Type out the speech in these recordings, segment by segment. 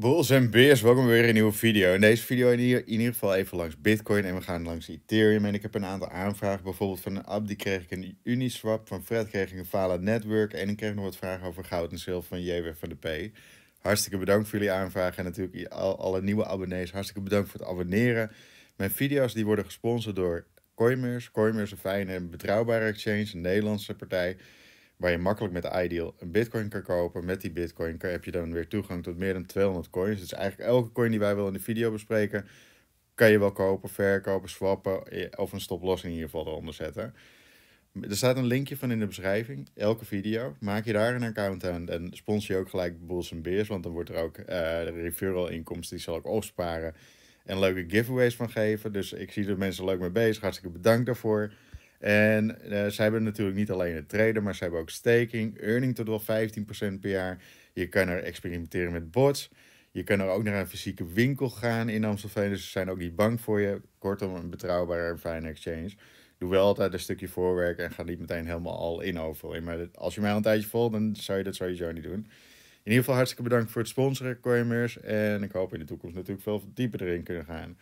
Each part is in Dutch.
Bulls en Beers, welkom weer in een nieuwe video. In deze video in ieder, in ieder geval even langs Bitcoin en we gaan langs Ethereum. En ik heb een aantal aanvragen, bijvoorbeeld van die kreeg ik een Uniswap, van Fred kreeg ik een Fala Network en ik kreeg nog wat vragen over goud en zilver van JW van de P. Hartstikke bedankt voor jullie aanvragen en natuurlijk alle nieuwe abonnees. Hartstikke bedankt voor het abonneren. Mijn video's die worden gesponsord door Coinmers. Coinmers is een fijne en betrouwbare exchange, een Nederlandse partij waar je makkelijk met de Ideal een bitcoin kan kopen. Met die bitcoin heb je dan weer toegang tot meer dan 200 coins. Dus eigenlijk elke coin die wij willen in de video bespreken, kan je wel kopen, verkopen, swappen of een stoploss in ieder geval eronder zetten. Er staat een linkje van in de beschrijving, elke video. Maak je daar een account aan en sponsor je ook gelijk Bulls en Beers, want dan wordt er ook eh, referral inkomsten, die zal ik opsparen en leuke giveaways van geven. Dus ik zie dat mensen leuk mee bezig, hartstikke bedankt daarvoor. En eh, zij hebben natuurlijk niet alleen het trader, maar ze hebben ook staking, earning tot wel 15% per jaar. Je kan er experimenteren met bots. Je kan er ook naar een fysieke winkel gaan in Amstelveen. Dus ze zijn ook niet bang voor je. Kortom, een betrouwbare en fijne exchange. Doe wel altijd een stukje voorwerk en ga niet meteen helemaal al in over. Maar als je mij al een tijdje volgt, dan zou je dat sowieso niet doen. In ieder geval hartstikke bedankt voor het sponsoren, Coinmers, En ik hoop in de toekomst natuurlijk veel dieper erin kunnen gaan.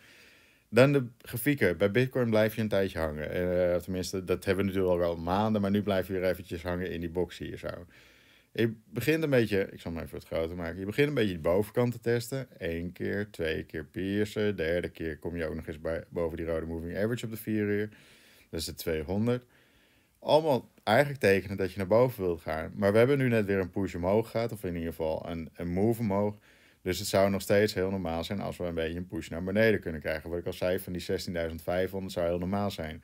Dan de grafieken. Bij Bitcoin blijf je een tijdje hangen. Uh, tenminste, dat hebben we natuurlijk al maanden, maar nu blijf je weer eventjes hangen in die box hier zo. Je begint een beetje, ik zal hem even wat groter maken. Je begint een beetje de bovenkant te testen. Eén keer, twee keer piercen. Derde keer kom je ook nog eens bij, boven die rode moving average op de 4 uur. Dat is de 200. Allemaal eigenlijk tekenen dat je naar boven wilt gaan. Maar we hebben nu net weer een push omhoog gehad. Of in ieder geval een, een move omhoog. Dus het zou nog steeds heel normaal zijn als we een beetje een push naar beneden kunnen krijgen. Wat ik al zei, van die 16.500 zou heel normaal zijn.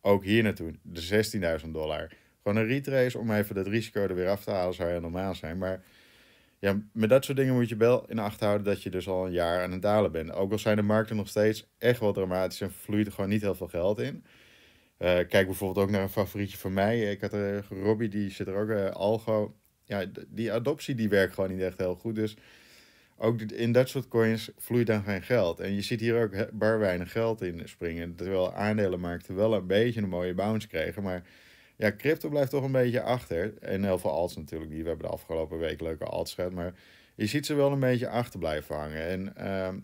Ook hier naartoe, de 16.000 dollar. Gewoon een retrace om even dat risico er weer af te halen zou heel normaal zijn. Maar ja, met dat soort dingen moet je wel in acht houden dat je dus al een jaar aan het dalen bent. Ook al zijn de markten nog steeds echt wel dramatisch en vloeit er gewoon niet heel veel geld in. Eh, kijk bijvoorbeeld ook naar een favorietje van mij. Ik had uh, Robbie, die zit er ook, uh, Algo. Ja, die adoptie die werkt gewoon niet echt heel goed. Dus ook in dat soort coins vloeit dan geen geld. En je ziet hier ook bar weinig geld in springen. Terwijl aandelenmarkten wel een beetje een mooie bounce kregen. Maar ja, crypto blijft toch een beetje achter. En heel veel alts natuurlijk niet. We hebben de afgelopen week leuke alts gehad. Maar je ziet ze wel een beetje achter blijven hangen. En ehm,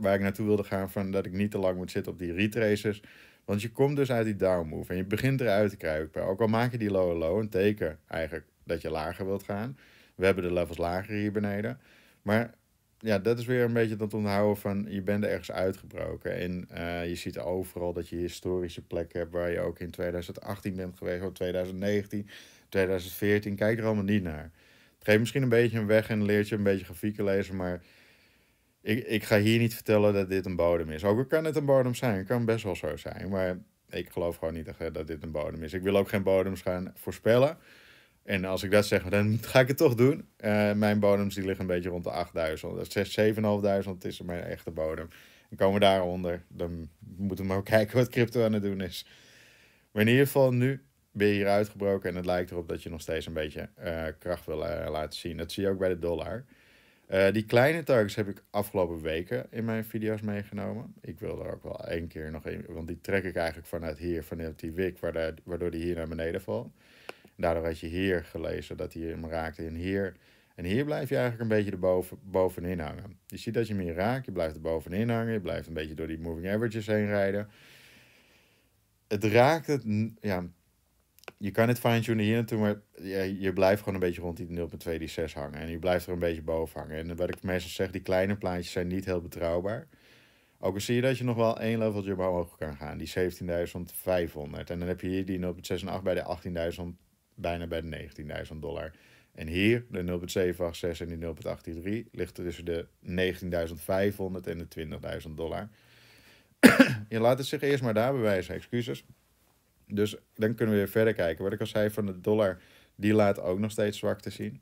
waar ik naartoe wilde gaan van dat ik niet te lang moet zitten op die retracers. Want je komt dus uit die down move en je begint eruit te kruipen. Ook al maak je die low low, een teken eigenlijk dat je lager wilt gaan. We hebben de levels lager hier beneden. Maar ja, dat is weer een beetje dat onthouden van je bent ergens uitgebroken. En eh, je ziet overal dat je historische plekken hebt waar je ook in 2018 bent geweest, of 2019, 2014. Kijk er allemaal niet naar. Het geeft misschien een beetje een weg en leert je een beetje grafieken lezen, maar ik, ik ga hier niet vertellen dat dit een bodem is. Ook al kan het een bodem zijn, het kan best wel zo zijn, maar ik geloof gewoon niet eh, dat dit een bodem is. Ik wil ook geen bodems gaan voorspellen. En als ik dat zeg, dan ga ik het toch doen. Eh, mijn bodems die liggen een beetje rond de 8000. Dat is 7500 is mijn echte bodem. En komen we daaronder, dan moeten we maar kijken wat crypto aan het doen is. Maar in ieder geval, nu ben je hier uitgebroken en het lijkt erop dat je nog steeds een beetje eh, kracht wil eh, laten zien. Dat zie je ook bij de dollar. die kleine targets heb ik afgelopen weken in mijn video's meegenomen. Ik wil er ook wel één keer nog in, want die trek ik eigenlijk vanuit hier, vanuit die wik, waardoor die hier naar beneden valt. Daardoor had je hier gelezen, dat hij hem raakte in hier En hier blijf je eigenlijk een beetje erboven, bovenin hangen. Je ziet dat je hem hier raakt, je blijft er bovenin hangen, je blijft een beetje door die moving averages heen rijden. Het raakt het, ja, je kan het fine-tunen hier naartoe, maar je, je blijft gewoon een beetje rond die 0.2, die 6 hangen. En je blijft er een beetje boven hangen. En wat ik meestal zeg, die kleine plaatjes zijn niet heel betrouwbaar. Ook al zie je dat je nog wel één leveltje omhoog kan gaan, die 17.500. En dan heb je hier die 0.6 en 8 bij de bijna bij de 19.000 dollar. En hier, de 0,786 en die 0,83 ligt er tussen de 19.500 en de 20.000 dollar. je laat het zich eerst maar daar bewijzen, excuses. Dus dan kunnen we weer verder kijken. Wat ik al zei van de dollar, die laat ook nog steeds zwakte zien.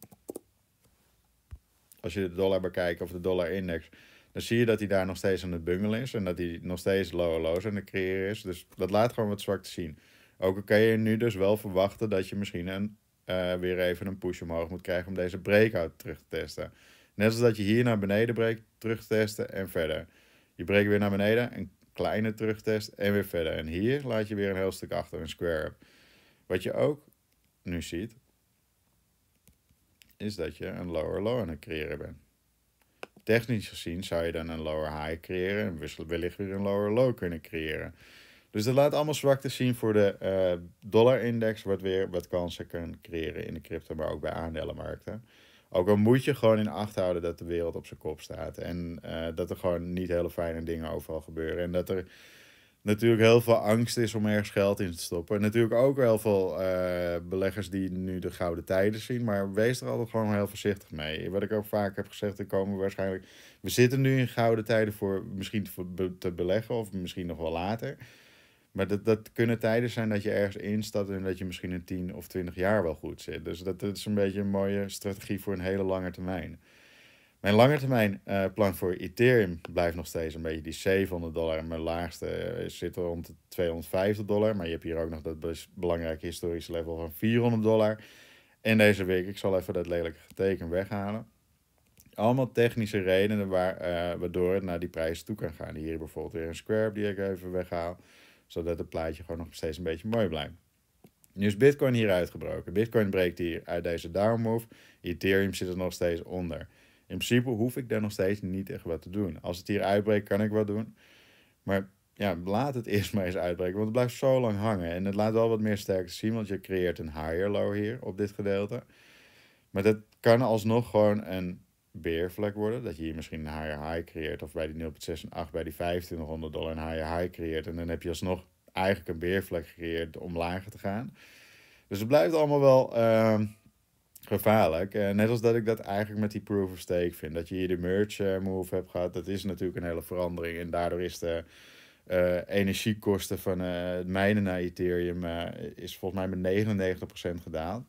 Als je de dollar bekijkt of de dollar-index, dan zie je dat hij daar nog steeds aan het bungelen is. En dat hij nog steeds low lows aan het creëren is. Dus dat laat gewoon wat zwakte zien. Ook kan je nu dus wel verwachten dat je misschien een, eh, weer even een push omhoog moet krijgen om deze breakout terug te testen. Net als dat je hier naar beneden breekt, terug te testen en verder. Je breekt weer naar beneden, een kleine terugtest en weer verder. En hier laat je weer een heel stuk achter, een square up. Wat je ook nu ziet, is dat je een lower low aan het creëren bent. Technisch gezien zou je dan een lower high creëren en wellicht weer een lower low kunnen creëren. Dus dat laat allemaal te zien voor de uh, dollar-index, wat weer wat kansen kan creëren in de crypto, maar ook bij aandelenmarkten. Ook al moet je gewoon in acht houden dat de wereld op zijn kop staat. En eh, dat er gewoon niet hele fijne dingen overal gebeuren. En dat er natuurlijk heel veel angst is om ergens geld in te stoppen. En natuurlijk ook heel veel eh, beleggers die nu de gouden tijden zien. Maar wees er altijd gewoon heel voorzichtig mee. Wat ik ook vaak heb gezegd, er komen waarschijnlijk. We zitten nu in gouden tijden voor misschien te beleggen of misschien nog wel later. Maar dat, dat kunnen tijden zijn dat je ergens instapt en dat je misschien in 10 of 20 jaar wel goed zit. Dus dat, is een beetje een mooie strategie voor een hele lange termijn. Mijn termijn termijn eh, plan voor Ethereum blijft nog steeds een beetje die 700 dollar. Mijn laagste eh, zit rond de 250 dollar. Maar je hebt hier ook nog dat belangrijke historische level van 400 dollar. En deze week, ik zal even dat lelijke teken weghalen. Allemaal technische redenen waar, eh, waardoor het naar die prijzen toe kan gaan. Hier bijvoorbeeld weer een square die ik even weghaal zodat het plaatje gewoon nog steeds een beetje mooi blijft. Nu is Bitcoin hier uitgebroken. Bitcoin breekt hier uit deze down move. Ethereum zit er nog steeds onder. In principe hoef ik daar nog steeds niet echt wat te doen. Als het hier uitbreekt, kan ik wat doen. Maar ja, laat het eerst maar eens uitbreken. Want het blijft zo lang hangen. En het laat wel wat meer sterkte zien. Want je creëert een higher low hier op dit gedeelte. Maar dat kan alsnog gewoon een Beervlek worden. Dat je hier misschien een higher high creëert. Of bij die 0,6 en 8 bij die 2500 dollar een higher high creëert. En dan heb je alsnog eigenlijk een beervlek gecreëerd om lager te gaan. Dus het blijft allemaal wel ehm, gevaarlijk. Eh, net als dat ik dat eigenlijk met die proof of stake vind. Dat je hier de merge eh, move hebt gehad. Dat is natuurlijk een hele verandering. En daardoor is de... Eh, energiekosten van het mijnen naar Ethereum is volgens mij met 99% gedaald.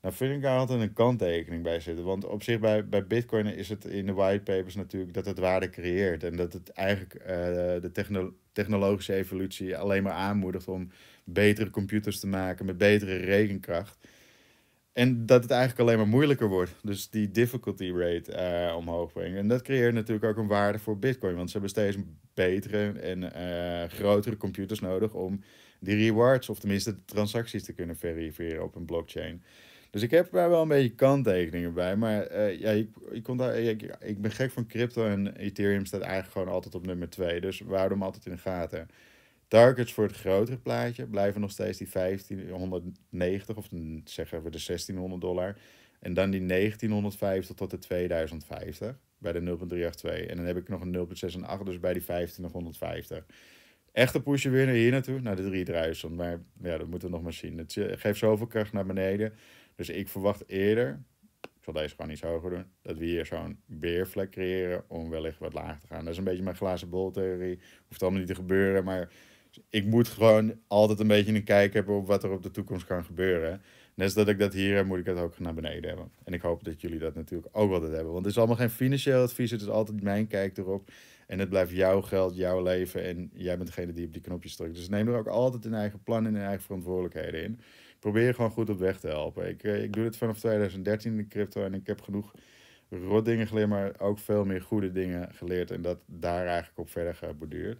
Nou, ik ik altijd een kanttekening bij zitten. Want op zich bij, bij Bitcoin is het in de whitepapers natuurlijk dat het waarde creëert. En dat het eigenlijk eh, de technologische evolutie alleen maar aanmoedigt om betere computers te maken met betere rekenkracht. En dat het eigenlijk alleen maar moeilijker wordt. Dus die difficulty rate eh, omhoog brengen. En dat creëert natuurlijk ook een waarde voor Bitcoin. Want ze hebben steeds betere en eh, grotere computers nodig om die rewards, of tenminste de transacties, te kunnen verifiëren op een blockchain. Dus ik heb daar wel een beetje kanttekeningen bij. Maar eh, ja, ik, ik, kon daar, ik, ik ben gek van crypto en Ethereum staat eigenlijk gewoon altijd op nummer 2. Dus we houden hem altijd in de gaten. Targets voor het grotere plaatje blijven nog steeds die 1590 of zeggen we de 1600 dollar. En dan die 1950 tot de 2050 bij de 0.382. En dan heb ik nog een 0,68, dus bij die 2550. Echte pushje weer naar hier naartoe, naar de 3000. Maar ja, dat moeten we nog maar zien. Het eh, geeft zoveel kracht naar beneden. Dus ik verwacht eerder, ik zal deze gewoon iets hoger doen, dat we hier zo'n beervlek creëren om wellicht wat laag te gaan. Dat is een beetje mijn glazen bol-theorie. Hoeft allemaal niet te gebeuren, maar ik moet gewoon altijd een beetje een kijk hebben op wat er op de toekomst kan gebeuren. Net dat ik dat hier heb, moet ik dat ook naar beneden hebben. En ik hoop dat jullie dat natuurlijk ook altijd hebben. Want het is allemaal geen financieel advies, het is altijd mijn kijk erop. En het blijft jouw geld, jouw leven en jij bent degene die op die knopjes drukt. Dus neem er ook altijd een eigen plan en een eigen verantwoordelijkheden in probeer je gewoon goed op weg te helpen. Ik, eh, ik doe dit vanaf 2013 in de crypto en ik heb genoeg rot dingen geleerd, maar ook veel meer goede dingen geleerd. En dat daar eigenlijk op verder geborduurd.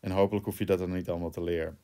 En hopelijk hoef je dat dan niet allemaal te leren.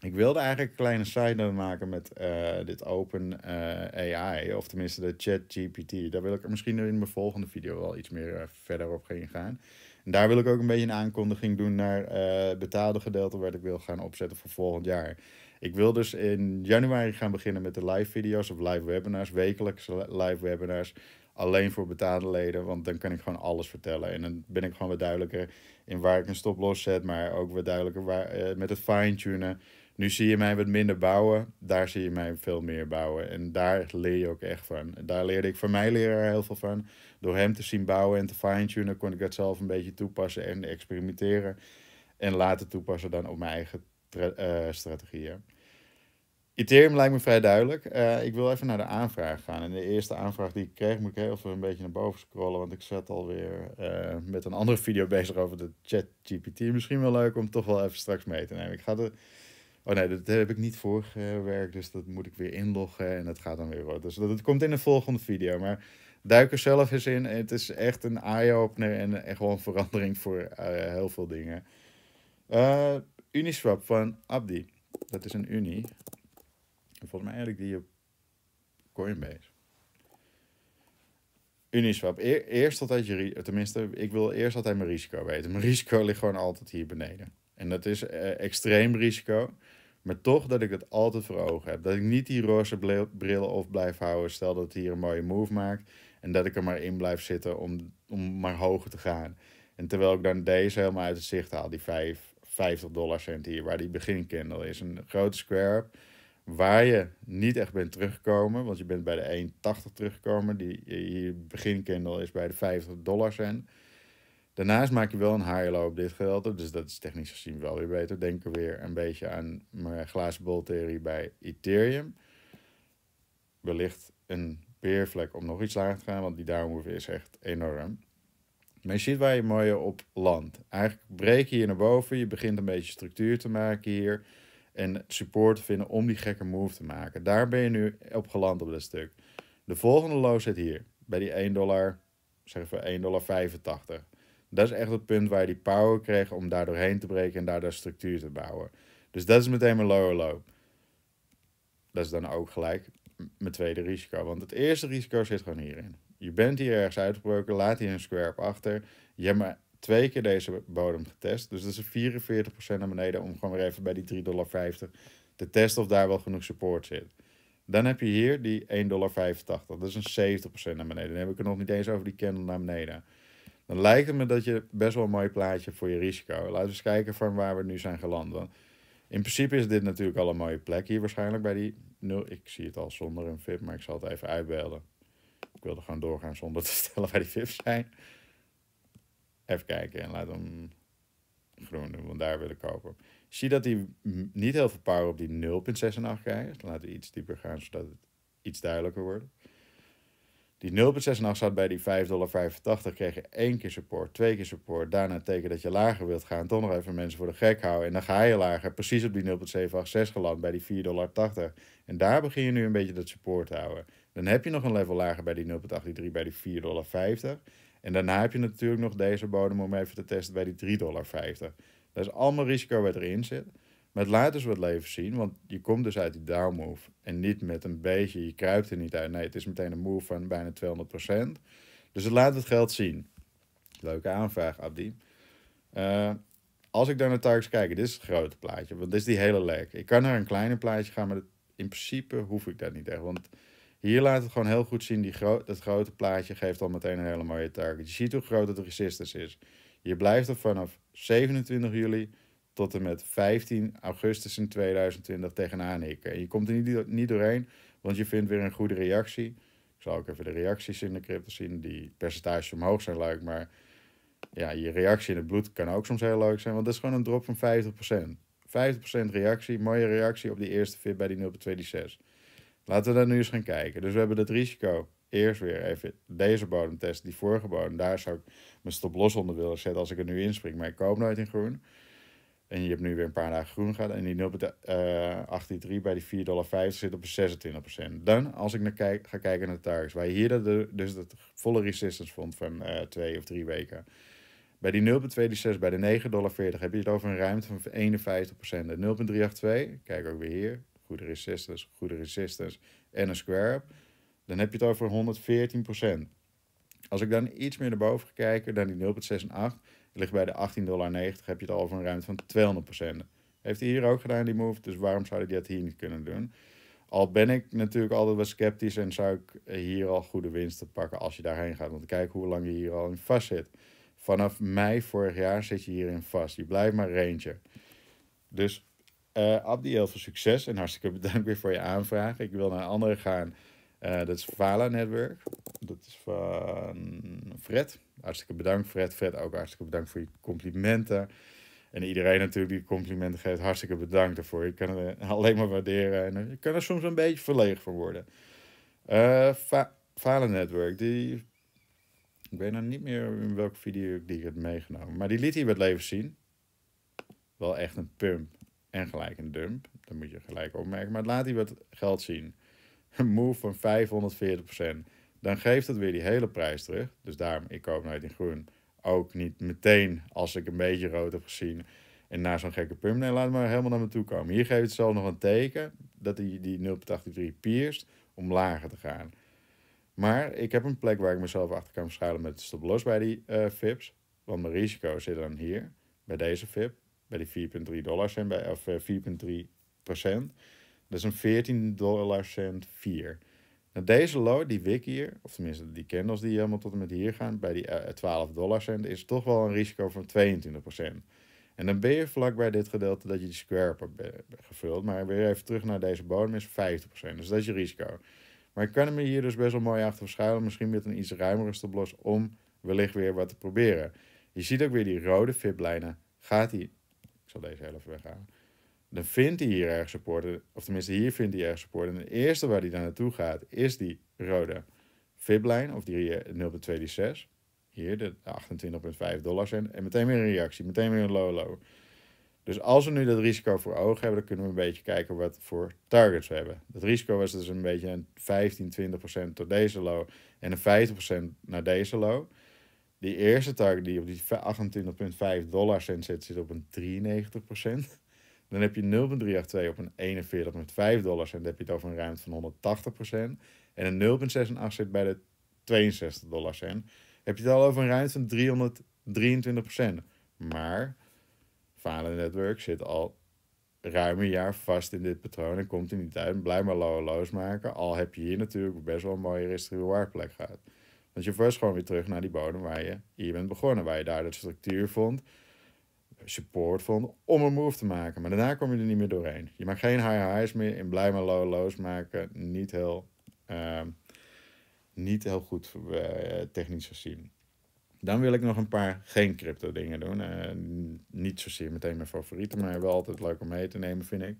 Ik wilde eigenlijk een kleine side maken met eh, dit open eh, AI, of tenminste de chat GPT. Daar wil ik er misschien in mijn volgende video wel iets meer verder op ingaan. En daar wil ik ook een beetje een aankondiging doen naar het betaalde gedeelte wat ik wil gaan opzetten voor volgend jaar. Ik wil dus in januari gaan beginnen met de live video's of live webinars, wekelijkse live webinars. Alleen voor betaalde leden, want dan kan ik gewoon alles vertellen. En dan ben ik gewoon wat duidelijker in waar ik een stoploss zet, maar ook wat duidelijker waar, eh, met het fine-tunen. Nu zie je mij wat minder bouwen, daar zie je mij veel meer bouwen. En daar leer je ook echt van. Daar leerde ik van mijn leraar heel veel van. Door hem te zien bouwen en te fine-tunen kon ik dat zelf een beetje toepassen en experimenteren. En later toepassen dan op mijn eigen uh, strategieën. Ethereum lijkt me vrij duidelijk. Eh, ik wil even naar de aanvraag gaan. En de eerste aanvraag die ik kreeg, moet ik heel even een beetje naar boven scrollen. Want ik zat alweer uh, met een andere video bezig over de ChatGPT. Misschien wel leuk om toch wel even straks mee te nemen. Ik ga de... Oh nee, dat heb ik niet voorgewerkt. Dus dat moet ik weer inloggen. En dat gaat dan weer worden. Dus dat, komt in de volgende video. Maar duik er zelf eens in. Het is echt een eye-opener. En, wel gewoon verandering voor heel veel dingen. Eh Uniswap van Abdi. Dat is een uni. Volgens mij eigenlijk die op Coinbase. Uniswap. eerst altijd je... Tenminste, ik wil eerst altijd mijn risico weten. Mijn risico ligt gewoon altijd hier beneden. En dat is uh, extreem risico. Maar toch dat ik het altijd voor ogen heb. Dat ik niet die roze bril of blijf houden. Stel dat hij hier een mooie move maakt. En dat ik er maar in blijf zitten om, om maar hoger te gaan. En terwijl ik dan deze helemaal uit het zicht haal. Die 5, 50 dollar cent hier, waar die begincandle is. Een grote square waar je niet echt bent teruggekomen, want je bent bij de 1,80 teruggekomen. Die, je begincandle is bij de 50 dollar cent. Daarnaast maak je wel een high low op dit gedeelte, dus dat is technisch gezien wel weer beter. Denk er weer een beetje aan mijn glazen bol theorie bij Ethereum. Wellicht een beervlek om nog iets lager te gaan, want die downmove is echt enorm. Maar je ziet waar je mooi op landt. Eigenlijk breken je hier naar boven. Je begint een beetje structuur te maken hier. En support vinden om die gekke move te maken. Daar ben je nu op geland op dat stuk. De volgende low zit hier. Bij die 1 dollar, zeggen 1,85 dollar. Dat is echt het punt waar je die power kreeg om daar doorheen te breken en daardoor structuur te bouwen. Dus dat is meteen mijn lower low. Dat is dan ook gelijk mijn tweede risico. Want het eerste risico zit gewoon hierin. Je bent hier ergens uitgebroken, laat hier een square achter. Je hebt maar twee keer deze bodem getest. Dus dat is 44% naar beneden om gewoon weer even bij die 3,50 dollar te testen of daar wel genoeg support zit. Dan heb je hier die 1,85 dollar. Dat is een 70% naar beneden. Dan heb ik het nog niet eens over die candle naar beneden. Dan lijkt het me dat je best wel een mooi plaatje voor je risico. Laten we eens kijken van waar we nu zijn geland. in principe is dit natuurlijk al een mooie plek hier waarschijnlijk bij die 0. Ik zie het al zonder een fit, maar ik zal het even uitbeelden. Ik wilde gewoon doorgaan zonder te stellen waar die vips zijn. Even kijken en laat hem groen doen, want daar wil ik kopen. Zie dat hij niet heel veel power op die 0.68 krijgt. Dan dus laten we iets dieper gaan, zodat het iets duidelijker wordt. Die 0,68 zat bij die 5,85 dollar, kreeg je één keer support, twee keer support. Daarna teken dat je lager wilt gaan, toch nog even mensen voor de gek houden. En dan ga je lager, precies op die 0.786 geland bij die 4,80 En daar begin je nu een beetje dat support te houden. Dan heb je nog een level lager bij die 0,83, bij die 4,50 dollar. En daarna heb je natuurlijk nog deze bodem om even te testen bij die 3,50 dollar. Dat is allemaal risico wat erin zit. Maar het laat dus wat leven zien, want je komt dus uit die down move. En niet met een beetje, je kruipt er niet uit. Nee, het is meteen een move van bijna 200%. Dus het laat het geld zien. Leuke aanvraag, Abdi. Uh, als ik daar naar targets kijk, dit is het grote plaatje, want dit is die hele leg. Ik kan naar een kleiner plaatje gaan, maar in principe hoef ik dat niet echt. Want hier laat het gewoon heel goed zien, die dat grote plaatje geeft al meteen een hele mooie target. Je ziet hoe groot het resistance is. Je blijft er vanaf 27 juli tot en met 15 augustus in 2020 tegenaan hikken. En je komt er niet, niet doorheen, want je vindt weer een goede reactie. Ik zal ook even de reacties in de crypto zien. Die percentages omhoog zijn leuk, maar ja, je reactie in het bloed kan ook soms heel leuk zijn. Want dat is gewoon een drop van 50%. 50% reactie, mooie reactie op die eerste fit bij die 0,26. Laten we daar nu eens gaan kijken. Dus we hebben dat risico. Eerst weer even deze bodem testen, die vorige bodem. Daar zou ik mijn stop los onder willen zetten als ik er nu inspring. Maar ik koop nooit in groen. En je hebt nu weer een paar dagen groen gehad. En die 0,83 eh, bij die 4,50 dollar zit op 26%. Dan, als ik naar kijk, ga kijken naar de targets. Waar je hier dat, dus dat volle resistance vond van eh, twee of drie weken. Bij die 0,26 bij de 9,40 dollar heb je het over een ruimte van 51%. De 0,382, kijk ook weer hier, goede resistors, goede resistors en een square dan heb je het over 114%. Als ik dan iets meer naar boven kijk, dan die 0,6 en 8, ligt bij de 18,90 dollar, heb je het al over een ruimte van 200%. Heeft hij hier ook gedaan, die move, dus waarom zou hij dat hier niet kunnen doen? Al ben ik natuurlijk altijd wat sceptisch en zou ik hier al goede winsten pakken als je daarheen gaat. Want kijk hoe lang je hier al in vast zit. Vanaf mei vorig jaar zit je hierin vast. Je blijft maar range. Dus uh, Abdi, heel veel succes en hartstikke bedankt weer voor je aanvraag. Ik wil naar een andere gaan. Eh, dat is Vala Network. Dat is van Fred. Hartstikke bedankt, Fred. Fred ook hartstikke bedankt voor je complimenten. En iedereen natuurlijk die complimenten geeft, hartstikke bedankt daarvoor. Ik kan het alleen maar waarderen. En eh, je kan er soms een beetje verlegen van worden. Uh, Network, die... Ik weet nou niet meer in welke video ik die heb meegenomen. Maar die liet hier het leven zien. Wel echt een pump en gelijk een dump. Dan moet je gelijk opmerken. Maar laat hij wat geld zien. Een move van 540%. Dan geeft het weer die hele prijs terug. Dus daarom, ik koop nooit in groen. Ook niet meteen als ik een beetje rood heb gezien. En naar zo'n gekke pump. Nee, laat maar helemaal naar me toe komen. Hier geeft het zelf nog een teken dat hij die 0,83 pierst om lager te gaan. Maar ik heb een plek waar ik mezelf achter kan verschuilen met stop los bij die uh, VIP's. Want mijn risico zit dan hier, bij deze VIP bij die 4,3 dollar cent, bij, of 4,3 eh, procent. Dat is een 14 dollar cent 4. Nou, deze low die wik hier, of tenminste die candles die helemaal tot en met hier gaan, bij die 12 eh, eh, dollar cent, is toch wel een risico van 22 procent. En dan ben je vlak bij dit gedeelte dat je die square hebt gevuld. Maar weer even terug naar deze bodem is 50%. Dus dat is je risico. Maar ik kan hem hier dus best wel mooi achter verschuilen. Misschien met een iets ruimere stoploss om wellicht weer wat te proberen. Je ziet ook weer die rode VIP-lijnen. Gaat die? deze helft weggaan. Dan vindt hij hier ergens supporten, of tenminste hier vindt hij ergens supporten. En de eerste waar hij dan naartoe gaat is die rode VIP-lijn, of die 0,26. Eh, hier, de 28,5 dollar cent. En meteen weer een reactie, meteen weer een low-low. Dus als we nu dat risico voor ogen hebben, dan kunnen we een beetje kijken wat voor targets we hebben. Dat risico was dus een beetje een 15, 20% tot deze low en een 50% naar deze low. Die eerste target die op die 28,5 dollar cent zit, zit op een 93%. Dan heb je 0,382 op een 41,5 dollar cent. Dan heb je het over een ruimte van 180%. En een 0,68 zit bij de 62 dollar cent. Heb je het al over een ruimte van 323%. Maar Falen Network zit al ruim een jaar vast in dit patroon en komt in niet uit. Blijf maar low maken. Al heb je hier natuurlijk best wel een mooie plek gehad. Dus je was gewoon weer terug naar die bodem waar je hier bent begonnen. Waar je daar de structuur vond, support vond om een move te maken. Maar daarna kom je er niet meer doorheen. Je maakt geen high highs meer in blij maar low lows maken. Niet heel, ehm, niet heel goed eh, technisch gezien. Dan wil ik nog een paar geen crypto dingen doen. Eh, niet zozeer meteen mijn favorieten, maar wel altijd leuk om mee te nemen, vind ik.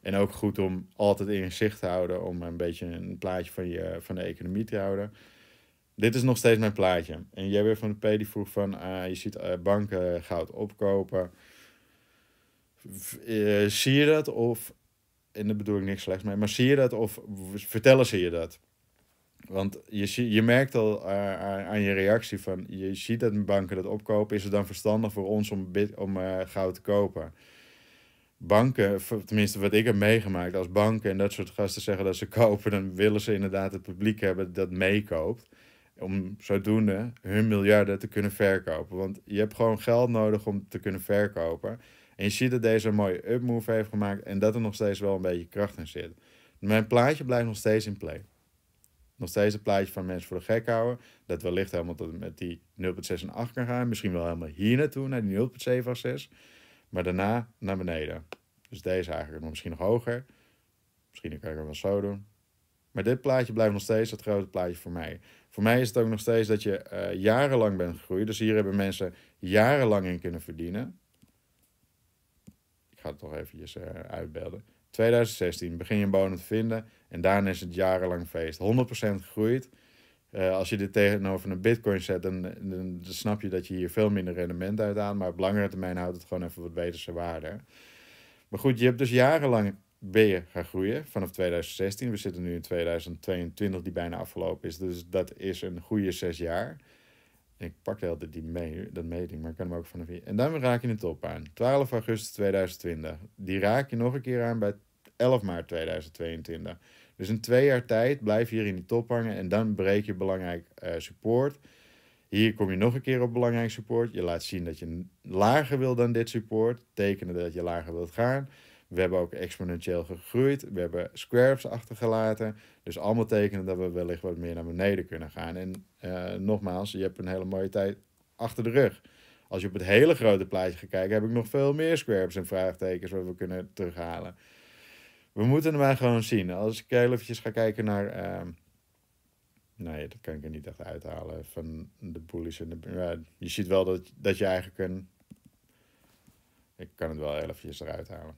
En ook goed om altijd in zicht te houden, om een beetje een plaatje van, je, van de economie te houden dit is nog steeds mijn plaatje. En jij weer van de P die vroeg van, ah, je ziet eh, banken goud opkopen. Eh, zie je dat of, en daar bedoel ik niks slechts mee, maar zie je dat of vertellen ze je dat? Want je, je merkt al eh, aan je reactie van, je ziet dat banken dat opkopen. Is het dan verstandig voor ons om, om goud te kopen? Banken, tenminste wat ik heb meegemaakt, als banken en dat soort gasten zeggen dat ze kopen, dan willen ze inderdaad het publiek hebben dat meekoopt om zodoende hun miljarden te kunnen verkopen. Want je hebt gewoon geld nodig om te kunnen verkopen. En je ziet dat deze een mooie upmove heeft gemaakt en dat er nog steeds wel een beetje kracht in zit. Mijn plaatje blijft nog steeds in play. Nog steeds een plaatje van mensen voor de gek houden. Dat wellicht helemaal tot met die 0,6 en 8 kan gaan. Misschien wel helemaal hier naartoe, naar die 0,7 of 6. Maar daarna naar beneden. Dus deze eigenlijk nog misschien nog hoger. Misschien kan ik hem wel zo doen. Maar dit plaatje blijft nog steeds het grote plaatje voor mij. Voor mij is het ook nog steeds dat je eh, jarenlang bent gegroeid. Dus hier hebben mensen jarenlang in kunnen verdienen. Ik ga het toch even uh, uitbelden. 2016 begin je een te vinden en daarna is het jarenlang feest. 100% gegroeid. Eh, als je dit tegenover een bitcoin zet, dan, dan, snap je dat je hier veel minder rendement uit haalt. Maar op langere termijn houdt het gewoon even wat beter zijn waarde. Maar goed, je hebt dus jarenlang je gaan groeien vanaf 2016. We zitten nu in 2022, die bijna afgelopen is. Dus dat is een goede zes jaar. Ik pak de die mee, dat meting, maar ik kan hem ook vanaf hier. En dan raak je de top aan. 12 augustus 2020. Die raak je nog een keer aan bij 11 maart 2022. Dus in twee jaar tijd blijf je hier in die top hangen en dan breek je belangrijk eh, support. Hier kom je nog een keer op belangrijk support. Je laat zien dat je lager wil dan dit support. Tekenen dat je lager wilt gaan. We hebben ook exponentieel gegroeid. We hebben squares achtergelaten. Dus allemaal tekenen dat we wellicht wat meer naar beneden kunnen gaan. En eh, nogmaals, je hebt een hele mooie tijd achter de rug. Als je op het hele grote plaatje gaat kijken, heb ik nog veel meer squares en vraagtekens wat we kunnen terughalen. We moeten het maar gewoon zien. Als ik heel eventjes ga kijken naar... Ehm, nee, dat kan ik er niet echt uithalen. Van de bullies en de... je ziet wel dat, dat je eigenlijk een... Ik kan het wel heel eventjes eruit halen.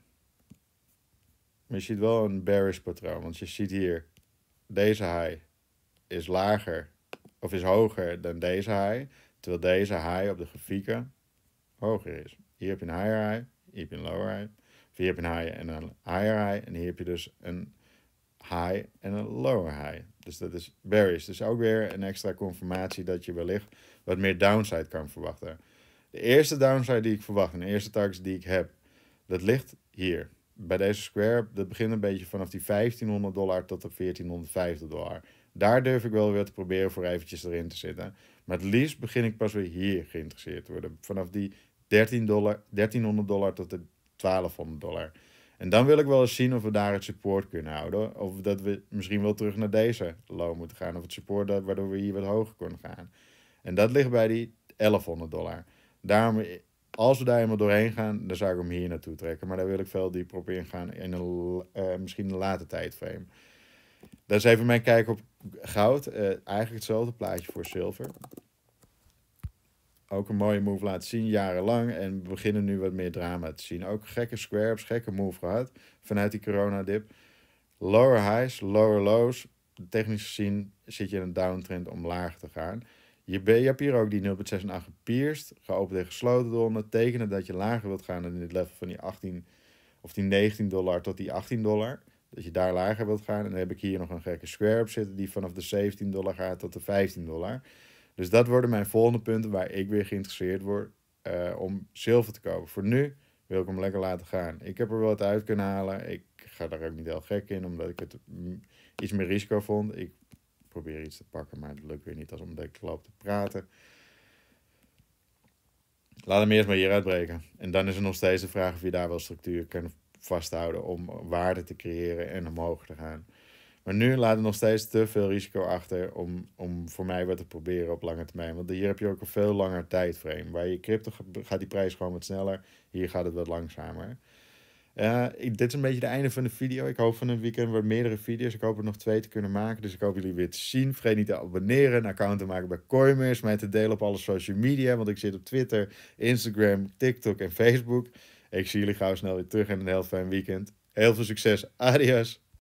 Maar je ziet wel een bearish patroon. Want je ziet hier, deze high is lager of is hoger dan deze high. Terwijl deze high op de grafieken hoger is. Hier heb je een higher high, hier heb je een lower high. hier heb je een high en een higher high. En hier heb je dus een high en een lower high. Dus dat is bearish. Dus ook weer een extra confirmatie dat je wellicht wat meer downside kan verwachten. De eerste downside die ik verwacht en de eerste targets die ik heb, dat ligt hier bij deze Square, dat begint een beetje vanaf die 1500 dollar tot de 1450 dollar. Daar durf ik wel weer te proberen voor eventjes erin te zitten. Maar het liefst begin ik pas weer hier geïnteresseerd te worden. Vanaf die 13 dollar, 1300 dollar tot de 1200 dollar. En dan wil ik wel eens zien of we daar het support kunnen houden. Of dat we misschien wel terug naar deze loon moeten gaan. Of het support waardoor we hier wat hoger kunnen gaan. En dat ligt bij die 1100 dollar. Daarom als we daar helemaal doorheen gaan, dan zou ik hem hier naartoe trekken. Maar daar wil ik veel dieper op ingaan in een, uh, misschien een later tijdframe. Dat is even mijn kijk op goud. Eh, eigenlijk hetzelfde plaatje voor zilver. Ook een mooie move laten zien, jarenlang. En we beginnen nu wat meer drama te zien. Ook gekke squares, gekke move gehad vanuit die coronadip. Lower highs, lower lows. Technisch gezien zit je in een downtrend om laag te gaan. Je, hebt hier ook die 0.6 en gepierst, geopend en gesloten Dat Tekenen dat je lager wilt gaan dan in het level van die 18 of die 19 dollar tot die 18 dollar. Dat je daar lager wilt gaan. En dan heb ik hier nog een gekke square op zitten die vanaf de 17 dollar gaat tot de 15 dollar. Dus dat worden mijn volgende punten waar ik weer geïnteresseerd word eh, om zilver te kopen. Voor nu wil ik hem lekker laten gaan. Ik heb er wel wat uit kunnen halen. Ik ga daar ook niet heel gek in, omdat ik het mm, iets meer risico vond. Ik probeer iets te pakken, maar het lukt weer niet als om de klap te praten. Laat hem eerst maar hier uitbreken. En dan is er nog steeds de vraag of je daar wel structuur kan vasthouden om waarde te creëren en omhoog te gaan. Maar nu laat er nog steeds te veel risico achter om, om voor mij wat te proberen op lange termijn. Want hier heb je ook een veel langer tijdframe. Waar je crypto gaat die prijs gewoon wat sneller, hier gaat het wat langzamer. Uh, dit is een beetje het einde van de video. Ik hoop van een weekend weer meerdere video's. Ik hoop er nog twee te kunnen maken. Dus ik hoop jullie weer te zien. Vergeet niet te abonneren, een account te maken bij Coimers. Mij te delen op alle social media. Want ik zit op Twitter, Instagram, TikTok en Facebook. Ik zie jullie gauw snel weer terug en een heel fijn weekend. Heel veel succes. Adios.